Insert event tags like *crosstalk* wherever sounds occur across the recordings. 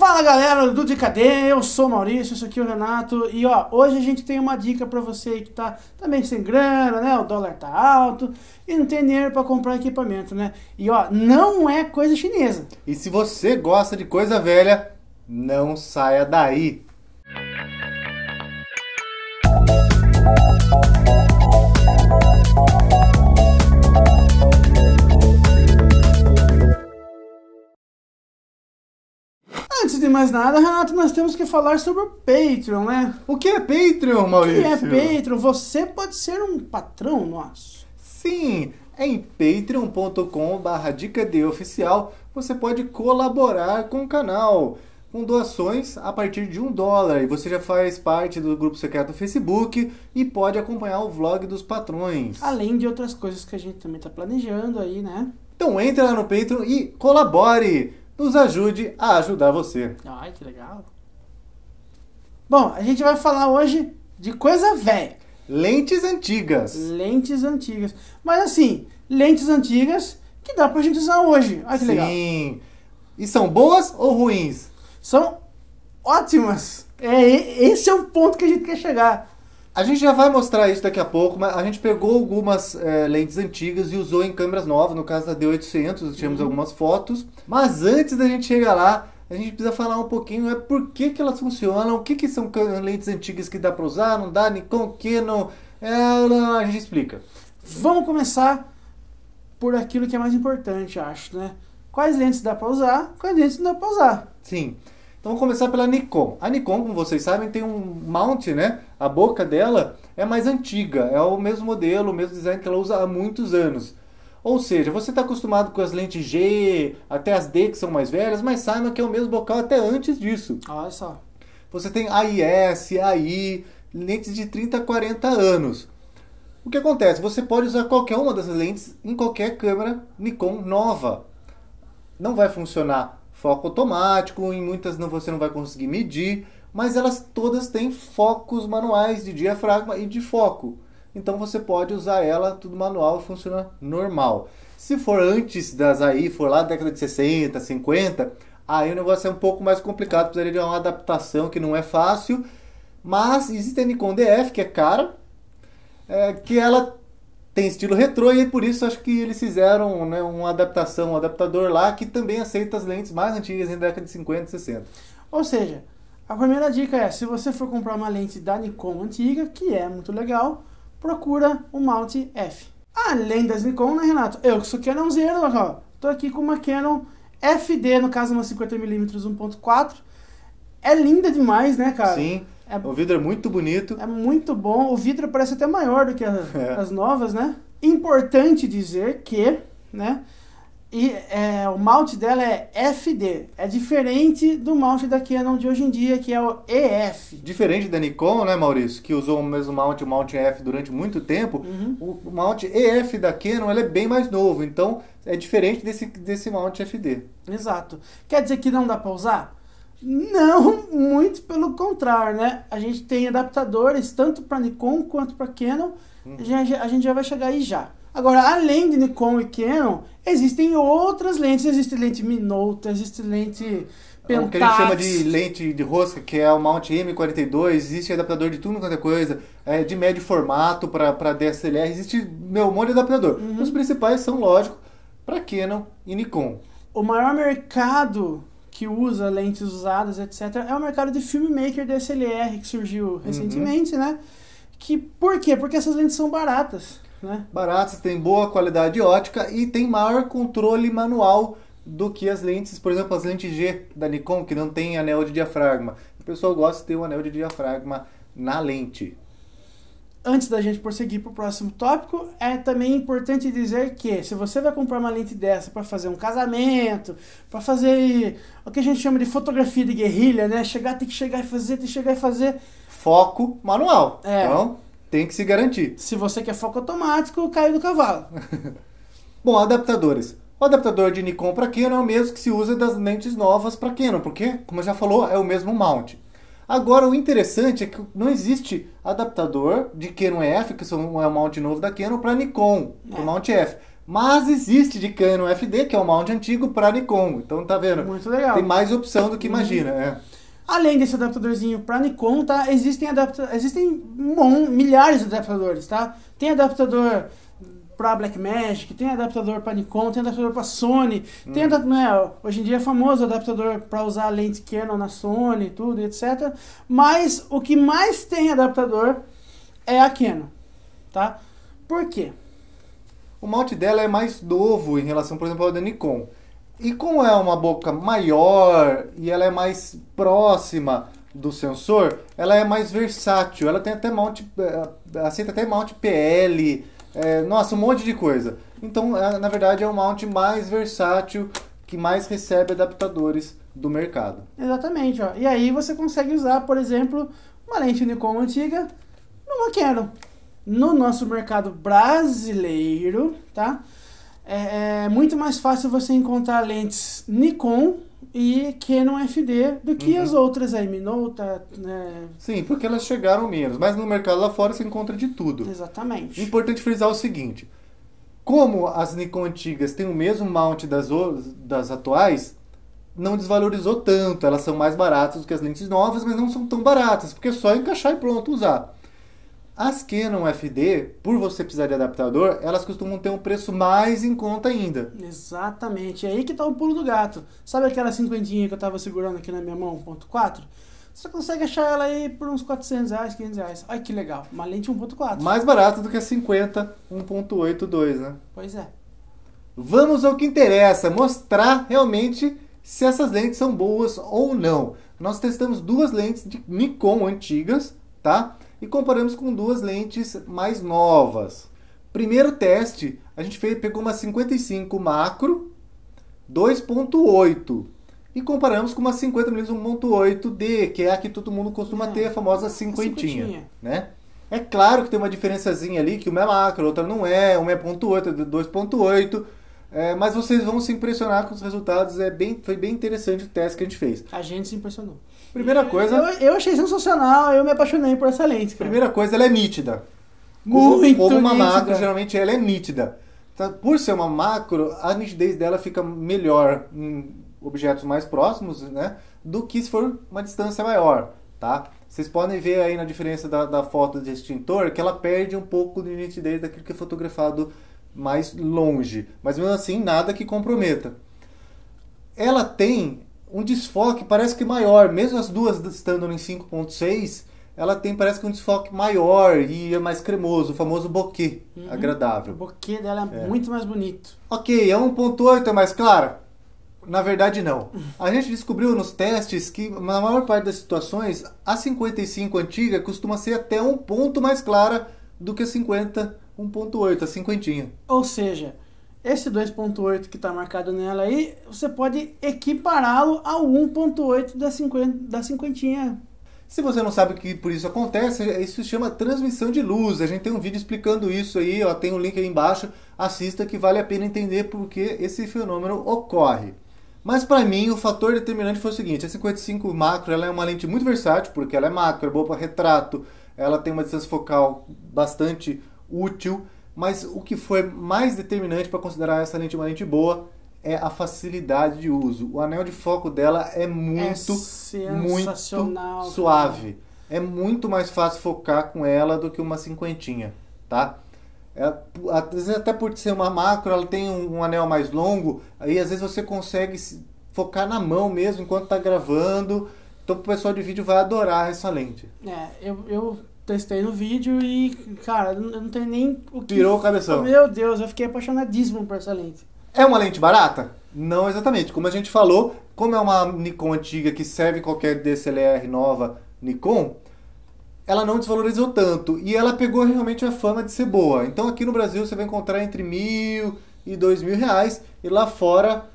Fala galera do DKD, eu sou Maurício, isso aqui é o Renato e ó, hoje a gente tem uma dica para você que tá também sem grana, né? O dólar tá alto e não tem dinheiro para comprar equipamento, né? E ó, não é coisa chinesa. E se você gosta de coisa velha, não saia daí. Música mais nada, Renato, nós temos que falar sobre o Patreon, né? O que é Patreon, Maurício? O que é Patreon? Você pode ser um patrão nosso. Sim, é em patreoncom dica de oficial você pode colaborar com o canal com doações a partir de um dólar. E você já faz parte do grupo secreto do Facebook e pode acompanhar o vlog dos patrões. Além de outras coisas que a gente também está planejando aí, né? Então entra lá no Patreon e colabore! nos ajude a ajudar você. Ai, que legal. Bom, a gente vai falar hoje de coisa velha. Lentes antigas. Lentes antigas. Mas assim, lentes antigas que dá pra gente usar hoje. Ai, que Sim. legal. Sim. E são boas ou ruins? São ótimas. É, esse é o ponto que a gente quer chegar. A gente já vai mostrar isso daqui a pouco, mas a gente pegou algumas é, lentes antigas e usou em câmeras novas, no caso da D800, tivemos uhum. algumas fotos. Mas antes da gente chegar lá, a gente precisa falar um pouquinho é por que, que elas funcionam, o que, que são lentes antigas que dá para usar, não dá, Nikon, Canon, é, a gente explica. Vamos começar por aquilo que é mais importante, acho, né? Quais lentes dá para usar, quais lentes não dá para usar. Sim. Sim. Então vamos começar pela Nikon. A Nikon, como vocês sabem, tem um mount, né? A boca dela é mais antiga, é o mesmo modelo, o mesmo design que ela usa há muitos anos. Ou seja, você está acostumado com as lentes G, até as D que são mais velhas, mas saiba que é o mesmo bocal até antes disso. Olha só. Você tem AIS, AI, lentes de 30, 40 anos. O que acontece? Você pode usar qualquer uma dessas lentes em qualquer câmera Nikon nova. Não vai funcionar foco automático, em muitas não, você não vai conseguir medir, mas elas todas têm focos manuais de diafragma e de foco. Então você pode usar ela tudo manual, funciona normal. Se for antes das aí, for lá da década de 60, 50, aí o negócio é um pouco mais complicado, precisaria de uma adaptação que não é fácil, mas existe a Nikon DF, que é cara, é, que ela tem estilo retrô e é por isso acho que eles fizeram né, uma adaptação, um adaptador lá que também aceita as lentes mais antigas da década de 50 e 60. Ou seja, a primeira dica é, se você for comprar uma lente da Nikon antiga, que é muito legal, procura o mount F. Além das Nikon, né, Renato? Eu que sou Canonzeiro, ó, tô aqui com uma Canon FD, no caso uma 50mm 1.4. É linda demais, né, cara? Sim. É, o vidro é muito bonito. É muito bom. O vidro parece até maior do que a, *laughs* é. as novas, né? Importante dizer que, né? E é, o malte dela é FD. É diferente do malte da Canon de hoje em dia, que é o EF. Diferente da Nikon, né, Maurício? Que usou o mesmo malte, o malte F, durante muito tempo. Uhum. O, o, malte EF da Canon ele é bem mais novo. Então, é diferente desse, desse malte FD. Exato. Quer dizer que não dá pra usar? Não, muito pelo contrário, né? A gente tem adaptadores tanto para Nikon quanto para Canon. Uhum. A, gente, a gente já vai chegar aí já. Agora, além de Nikon e Canon, existem outras lentes. Existe lente Minolta, existe lente Pentax. É o que a gente chama de lente de rosca, que é o Mount M42. Existe adaptador de tudo quanto é coisa. É, de médio formato para DSLR. Existe, meu, um monte de adaptador. Uhum. Os principais são, lógico, para Canon e Nikon. O maior mercado que usa lentes usadas, etc., é o mercado de filmmaker DSLR que surgiu uhum. recentemente, uhum. né? Que, por quê? Porque essas lentes são baratas. Né? Baratas, tem boa qualidade ótica e tem maior controle manual do que as lentes, por exemplo, as lentes G da Nikon, que não tem anel de diafragma. O pessoal gosta de ter um anel de diafragma na lente antes da gente prosseguir para o próximo tópico, é também importante dizer que se você vai comprar uma lente dessa para fazer um casamento, para fazer o que a gente chama de fotografia de guerrilha, né? Chegar, tem que chegar e fazer, tem que chegar e fazer. Foco manual. É. Então, tem que se garantir. Se você quer foco automático, cai do cavalo. *laughs* Bom, adaptadores. O adaptador de Nikon para Canon é o mesmo que se usa das lentes novas para Canon, porque, como já falou, é o mesmo mount. Agora, o interessante é que não existe adaptador de Canon F, que é o mount novo da Canon, para Nikon, o é. mount F. Mas existe de Canon FD, que é o mount antigo, para Nikon. Então, tá vendo? Muito legal. Tem mais opção do que uhum. imagina, uhum. é. Além desse adaptadorzinho para Nikon, tá? Existem, adapta... Existem milhares de adaptadores, tá? Tem adaptador para Blackmagic, tem adaptador para Nikon, tem adaptador para Sony, hum. tem né, hoje em dia é famoso adaptador para usar lente Canon na Sony, tudo, etc. Mas o que mais tem adaptador é a Canon, tá? Por quê? O malte dela é mais novo em relação, por exemplo, ao da Nikon. E como é uma boca maior e ela é mais próxima do sensor, ela é mais versátil. Ela tem até mount, eh, aceita até mount PL, é, nossa, um monte de coisa. Então, é, na verdade, é o mount mais versátil que mais recebe adaptadores do mercado. Exatamente. Ó. E aí você consegue usar, por exemplo, uma lente Nikon antiga numa Canon. No nosso mercado brasileiro, tá? É, é muito mais fácil você encontrar lentes Nikon e Canon é FD do que uhum. as outras, aí, Minolta, né? Sim, porque elas chegaram menos, mas no mercado lá fora se encontra de tudo. Exatamente. Importante frisar o seguinte, como as Nikon antigas têm o mesmo mount das, das atuais, não desvalorizou tanto, elas são mais baratas do que as lentes novas, mas não são tão baratas, porque é só encaixar e pronto, usar. As Canon FD, por você precisar de adaptador, elas costumam ter um preço mais em conta ainda. Exatamente, é aí que está o pulo do gato. Sabe aquela cinquentinha que eu estava segurando aqui na minha mão, 1.4? Você consegue achar ela aí por uns 400 reais, 500 reais. Olha que legal, uma lente 1.4. Mais barata do que a 50 1.82, né? Pois é. Vamos ao que interessa, mostrar realmente se essas lentes são boas ou não. Nós testamos duas lentes de Nikon antigas, tá? e comparamos com duas lentes mais novas. Primeiro teste, a gente fez, pegou uma 55 macro 2.8 e comparamos com uma 50mm 1.8D, que é a que todo mundo costuma é, ter, a famosa cinquentinha, né? É claro que tem uma diferençazinha ali, que uma é macro, outra não é, uma é 1.8, 2.8, é, mas vocês vão se impressionar com os resultados. É bem, foi bem interessante o teste que a gente fez. A gente se impressionou. Primeira coisa. Eu, eu achei sensacional, eu me apaixonei por essa lente. Cara. Primeira coisa, ela é nítida. Muito Como, como uma nítida. macro, geralmente ela é nítida. Então, por ser uma macro, a nitidez dela fica melhor em objetos mais próximos, né? Do que se for uma distância maior, tá? Vocês podem ver aí na diferença da, da foto de extintor que ela perde um pouco de nitidez daquilo que é fotografado mais longe, mas mesmo assim nada que comprometa. Ela tem um desfoque parece que maior, mesmo as duas estando em 5.6, ela tem parece que um desfoque maior e é mais cremoso, o famoso bokeh uhum. agradável. O bokeh dela é, é, muito mais bonito. Ok, a é 1.8 é mais clara? Na verdade não. A gente descobriu nos testes que na maior parte das situações a 55 antiga costuma ser até um ponto mais clara do que a 50 1.8, a é cinquentinha. Ou seja, esse 2.8 que está marcado nela aí, você pode equipará-lo ao 1.8 da, da cinquentinha. Se você não sabe que por isso acontece, é, isso se chama transmissão de luz. A gente tem um vídeo explicando isso aí, ó, tem um link aí embaixo. Assista que vale a pena entender porque esse fenômeno ocorre. Mas para mim, o fator determinante foi o seguinte: a 55 macro ela é uma lente muito versátil, porque ela é macro, é boa para retrato, ela tem uma distância focal bastante útil, mas o que foi mais determinante para considerar essa lente uma lente boa é a facilidade de uso. O anel de foco dela é muito, é muito suave. É muito mais fácil focar com ela do que uma cinquentinha, tá? É, às vezes até por ser uma macro, ela tem um, um, anel mais longo, aí às vezes você consegue focar na mão mesmo enquanto está gravando. Então o pessoal de vídeo vai adorar essa lente. É, eu, eu testei no vídeo e, cara, eu não tenho nem o que. Pirou o cabeção. Meu Deus, eu fiquei apaixonadíssimo por essa lente. É uma lente barata? Não exatamente. Como a gente falou, como é uma Nikon antiga que serve qualquer DSLR nova Nikon, ela não desvalorizou tanto e ela pegou realmente a fama de ser boa. Então aqui no Brasil você vai encontrar entre mil e dois mil reais e lá fora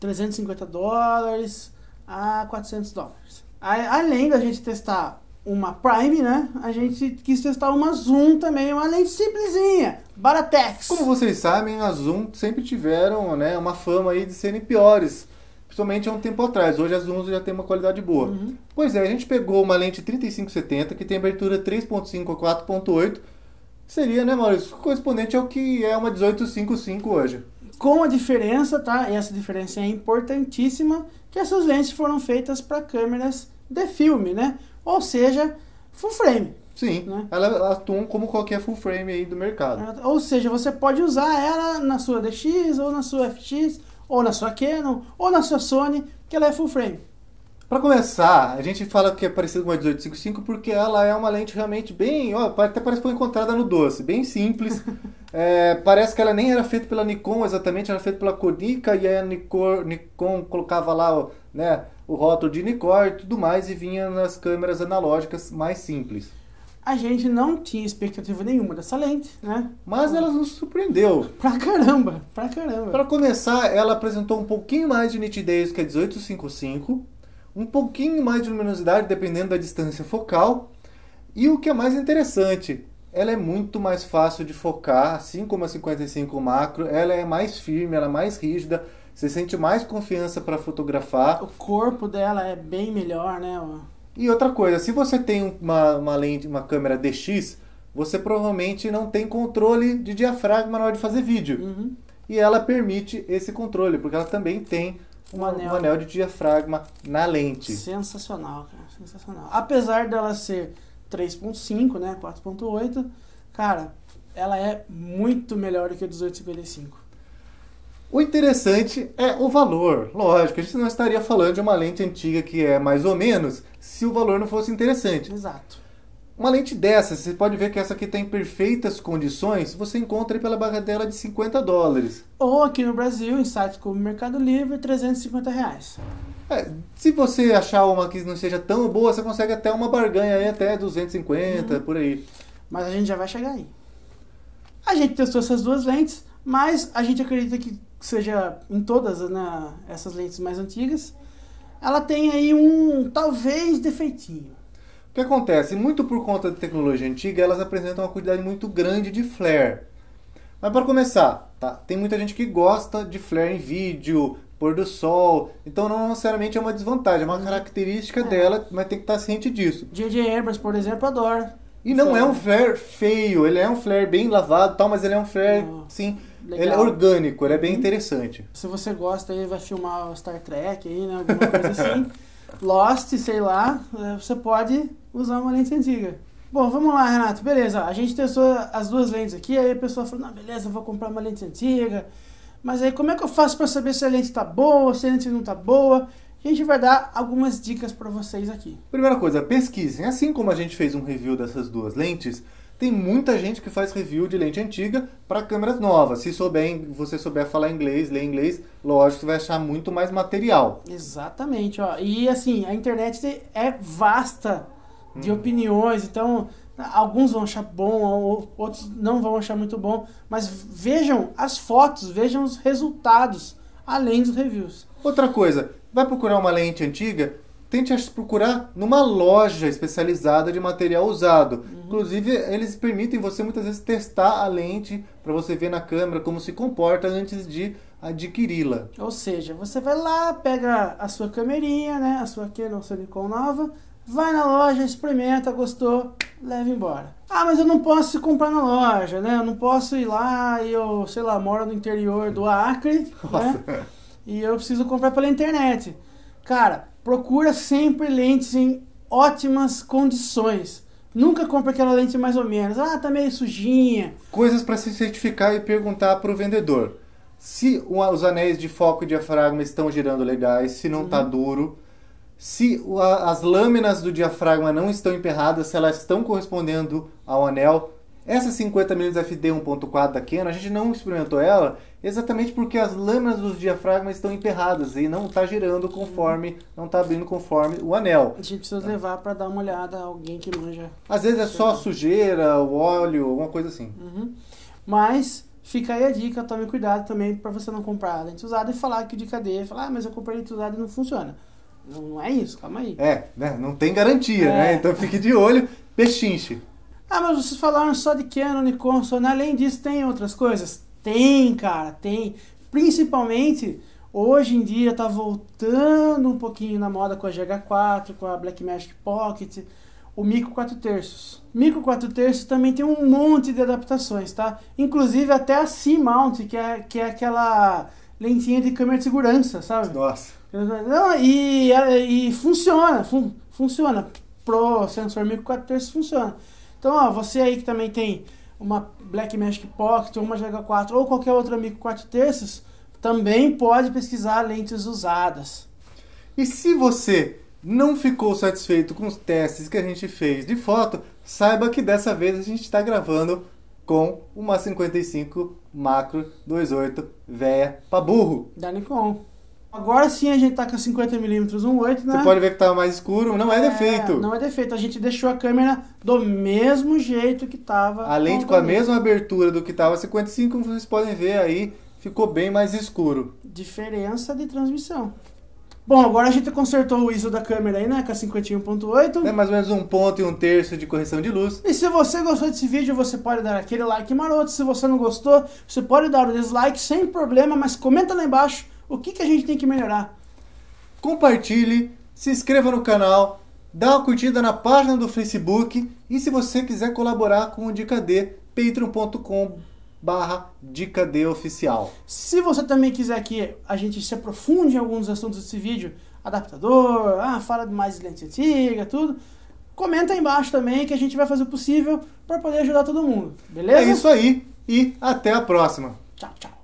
350 dólares a 400 dólares. Além da gente testar uma Prime, né? A gente quis testar uma Zoom também, uma lente simplesinha, Baratex. Como vocês sabem, a Zoom sempre tiveram né, uma fama aí de serem piores. Principalmente há um tempo atrás. Hoje as Zooms já tem uma qualidade boa. Uhum. Pois é, a gente pegou uma lente 3570 que tem abertura 3.5 a 4.8. Seria, né, Maurício, correspondente ao que é uma 1855 hoje. Com a diferença, tá? E essa diferença é importantíssima, que essas lentes foram feitas para câmeras de filme, né? Ou seja, full frame. Sim, né? ela atua como qualquer full frame aí do mercado. Ou seja, você pode usar ela na sua DX, ou na sua FX, ou na sua Canon, ou na sua Sony, que ela é full frame. Para começar, a gente fala que é parecido com uma 1855 porque ela é uma lente realmente bem, ó, até parece que foi encontrada no doce, bem simples. *laughs* é, parece que ela nem era feita pela Nikon exatamente, era feita pela Kodika e a Nikon, Nikon colocava lá, ó, né, o rótulo de unicórnio e tudo mais, e vinha nas câmeras analógicas mais simples. A gente não tinha expectativa nenhuma dessa lente, né? Mas ela nos surpreendeu. Pra caramba, pra caramba. Para começar, ela apresentou um pouquinho mais de nitidez que a 1855, um pouquinho mais de luminosidade dependendo da distância focal, e o que é mais interessante, ela é muito mais fácil de focar, assim como a 55 macro, ela é mais firme, ela é mais rígida, você sente mais confiança para fotografar. O corpo dela é bem melhor, né? E outra coisa, se você tem uma, uma lente, uma câmera DX, você provavelmente não tem controle de diafragma na hora de fazer vídeo. Uhum. E ela permite esse controle, porque ela também tem um, anel. um anel de diafragma na lente. Sensacional, cara, sensacional. Apesar dela ser 3.5, né, 4.8, cara, ela é muito melhor do que a 1855. O interessante é o valor. Lógico, a gente não estaria falando de uma lente antiga que é mais ou menos se o valor não fosse interessante. Exato. Uma lente dessa, você pode ver que essa aqui está em perfeitas condições, você encontra pela bagatela de 50 dólares. Ou aqui no Brasil, em sites como Mercado Livre, 350 reais. É, se você achar uma que não seja tão boa, você consegue até uma barganha aí, até 250, uhum. por aí. Mas a gente já vai chegar aí. A gente testou essas duas lentes, mas a gente acredita que que seja em todas né, essas lentes mais antigas, ela tem aí um talvez defeitinho. O que acontece? Muito por conta da tecnologia antiga, elas apresentam uma quantidade muito grande de flare. Mas para começar, tá? tem muita gente que gosta de flare em vídeo, pôr do sol. Então não necessariamente é uma desvantagem, é uma uhum. característica é. dela, mas tem que estar ciente disso. J.J. Abrams, por exemplo, adora. E não é um flare feio, ele é um flare bem lavado tal, mas ele é um flare, sim, ele é orgânico, ele é bem uhum. interessante. Se você gosta, aí vai filmar o Star Trek aí, né, alguma coisa assim. *laughs* Lost, sei lá, é, você pode usar uma lente antiga. Bom, vamos lá, Renato, beleza, a gente testou as duas lentes aqui, aí a pessoa falou, não, beleza, vou comprar uma lente antiga, mas aí como é que eu faço para saber se a lente tá boa, se a lente não tá boa? E a gente vai dar algumas dicas para vocês aqui. Primeira coisa, pesquisem. Assim como a gente fez um review dessas duas lentes, tem muita gente que faz review de lente antiga para câmeras novas. Se souber, você souber falar inglês, ler inglês, lógico, você vai achar muito mais material. Exatamente, ó. E assim, a internet é vasta de hum. opiniões, então alguns vão achar bom, outros não vão achar muito bom, mas vejam as fotos, vejam os resultados, além dos reviews. Outra coisa, Vai procurar uma lente antiga? Tente procurar numa loja especializada de material usado. Uhum. Inclusive, eles permitem você muitas vezes testar a lente para você ver na câmera como se comporta antes de adquiri-la. Ou seja, você vai lá, pega a sua câmerinha, né, a sua Canon, a sua Nikon nova, vai na loja, experimenta, gostou, leva embora. Ah, mas eu não posso comprar na loja, né? Eu não posso ir lá e eu, sei lá, moro no interior do Acre, Nossa. né? *laughs* e eu preciso comprar pela internet. Cara, procura sempre lentes em ótimas condições. Nunca compra aquela lente mais ou menos. Ah, tá meio sujinha. Coisas para se certificar e perguntar para o vendedor. Se os anéis de foco e diafragma estão girando legais, se não está uhum. duro, se as lâminas do diafragma não estão emperradas, se elas estão correspondendo ao anel, essa 50mm FD 1.4 da Canon, a gente não experimentou ela exatamente porque as lâminas dos diafragmas estão emperradas e não está girando conforme, uhum. não está abrindo conforme o anel. A gente precisa levar para dar uma olhada a alguém que manja. Às vezes é só sujeira, o óleo, alguma coisa assim. Uhum. Mas fica aí a dica, tome cuidado também para você não comprar lente usada e falar que de D, falar, ah, mas eu comprei lente usada e não funciona. Não, não é isso, calma aí. É, né? não tem garantia, né? é. né? Então fique de olho, pechinche. Ah, mas vocês falaram só de canon e consonant. Além disso, tem outras coisas? Tem, cara, tem. Principalmente hoje em dia tá voltando um pouquinho na moda com a GH4, com a Blackmagic Pocket, o Micro 4 terços. Micro 4 terços também tem um monte de adaptações, tá? Inclusive até a C-Mount, que é, que é aquela lentinha de câmera de segurança, sabe? Nossa. Não, e, e funciona, fun, funciona. Pro sensor Micro 4 terços funciona. Então, ó, você aí que também tem uma Black Magic Pocket, uma GH4 ou qualquer outro amigo 4 terços, também pode pesquisar lentes usadas. E se você não ficou satisfeito com os testes que a gente fez de foto, saiba que dessa vez a gente está gravando com uma 55 macro 28 véia Paburro, burro. Da Nikon. Agora sim a gente tá com 50mm 1.8, né? Você pode ver que tá mais escuro, não é, é, defeito. Não é defeito, a gente deixou a câmera do mesmo jeito que tava. Além de com a mesma abertura do que tava 55, como vocês podem ver aí, ficou bem mais escuro. Diferença de transmissão. Bom, agora a gente consertou o ISO da câmera aí, né? Com a 51.8. É mais ou menos um ponto e um terço de correção de luz. E se você gostou desse vídeo, você pode dar aquele like maroto. Se você não gostou, você pode dar o dislike sem problema, mas comenta lá embaixo o que, que a gente tem que melhorar? Compartilhe, se inscreva no canal, dá uma curtida na página do Facebook e se você quiser colaborar com o Dica D, patreon.com barra Dica D Oficial. Se você também quiser que a gente se aprofunde em alguns assuntos desse vídeo, adaptador, ah, fala de mais lente antiga, tudo, comenta aí embaixo também que a gente vai fazer o possível para poder ajudar todo mundo, é beleza? É isso aí e até a próxima. Tchau, tchau.